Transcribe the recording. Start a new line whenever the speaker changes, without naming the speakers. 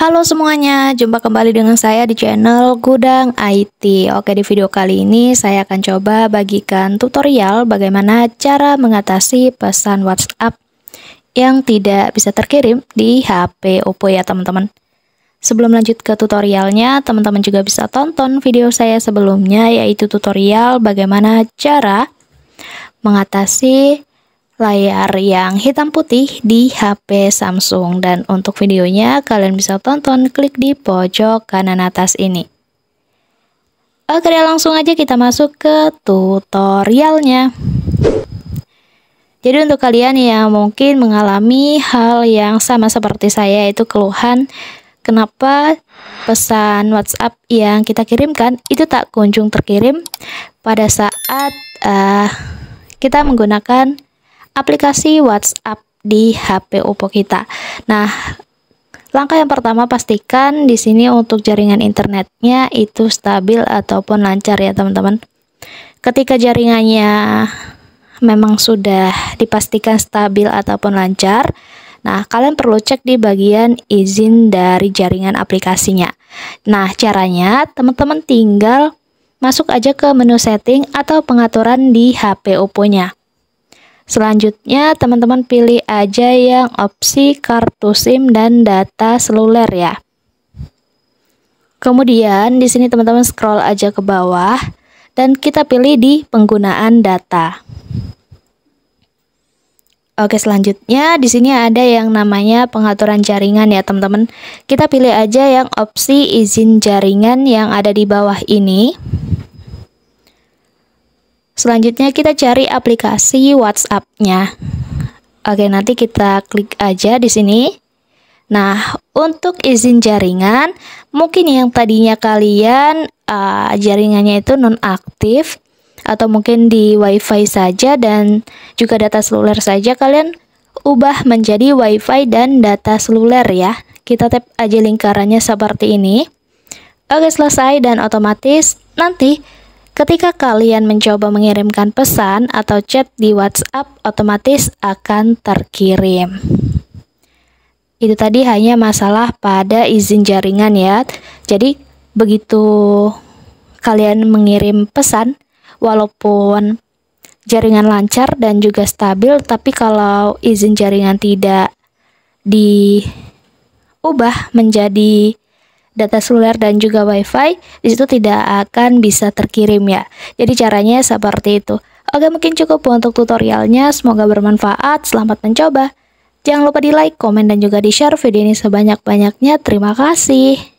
Halo semuanya, jumpa kembali dengan saya di channel Gudang IT Oke di video kali ini saya akan coba bagikan tutorial bagaimana cara mengatasi pesan WhatsApp yang tidak bisa terkirim di HP Oppo ya teman-teman Sebelum lanjut ke tutorialnya, teman-teman juga bisa tonton video saya sebelumnya yaitu tutorial bagaimana cara mengatasi layar yang hitam putih di HP Samsung dan untuk videonya kalian bisa tonton klik di pojok kanan atas ini oke langsung aja kita masuk ke tutorialnya jadi untuk kalian yang mungkin mengalami hal yang sama seperti saya yaitu keluhan kenapa pesan WhatsApp yang kita kirimkan itu tak kunjung terkirim pada saat uh, kita menggunakan aplikasi WhatsApp di HP Oppo kita. Nah, Langkah yang pertama pastikan di sini untuk jaringan internetnya itu stabil ataupun lancar ya teman-teman. Ketika jaringannya memang sudah dipastikan stabil ataupun lancar, nah kalian perlu cek di bagian izin dari jaringan aplikasinya. Nah caranya teman-teman tinggal masuk aja ke menu setting atau pengaturan di HP Oppo-nya. Selanjutnya, teman-teman pilih aja yang opsi kartu SIM dan data seluler ya. Kemudian di sini teman-teman scroll aja ke bawah dan kita pilih di penggunaan data. Oke, selanjutnya di sini ada yang namanya pengaturan jaringan ya, teman-teman. Kita pilih aja yang opsi izin jaringan yang ada di bawah ini. Selanjutnya kita cari aplikasi WhatsApp-nya. Oke, nanti kita klik aja di sini. Nah, untuk izin jaringan, mungkin yang tadinya kalian uh, jaringannya itu nonaktif atau mungkin di WiFi saja dan juga data seluler saja kalian ubah menjadi WiFi dan data seluler ya. Kita tap aja lingkarannya seperti ini. Oke, selesai dan otomatis nanti Ketika kalian mencoba mengirimkan pesan atau chat di WhatsApp, otomatis akan terkirim. Itu tadi hanya masalah pada izin jaringan ya. Jadi, begitu kalian mengirim pesan, walaupun jaringan lancar dan juga stabil, tapi kalau izin jaringan tidak diubah menjadi data seluler dan juga wifi di situ tidak akan bisa terkirim ya jadi caranya seperti itu oke mungkin cukup untuk tutorialnya semoga bermanfaat selamat mencoba jangan lupa di like, komen, dan juga di share video ini sebanyak-banyaknya terima kasih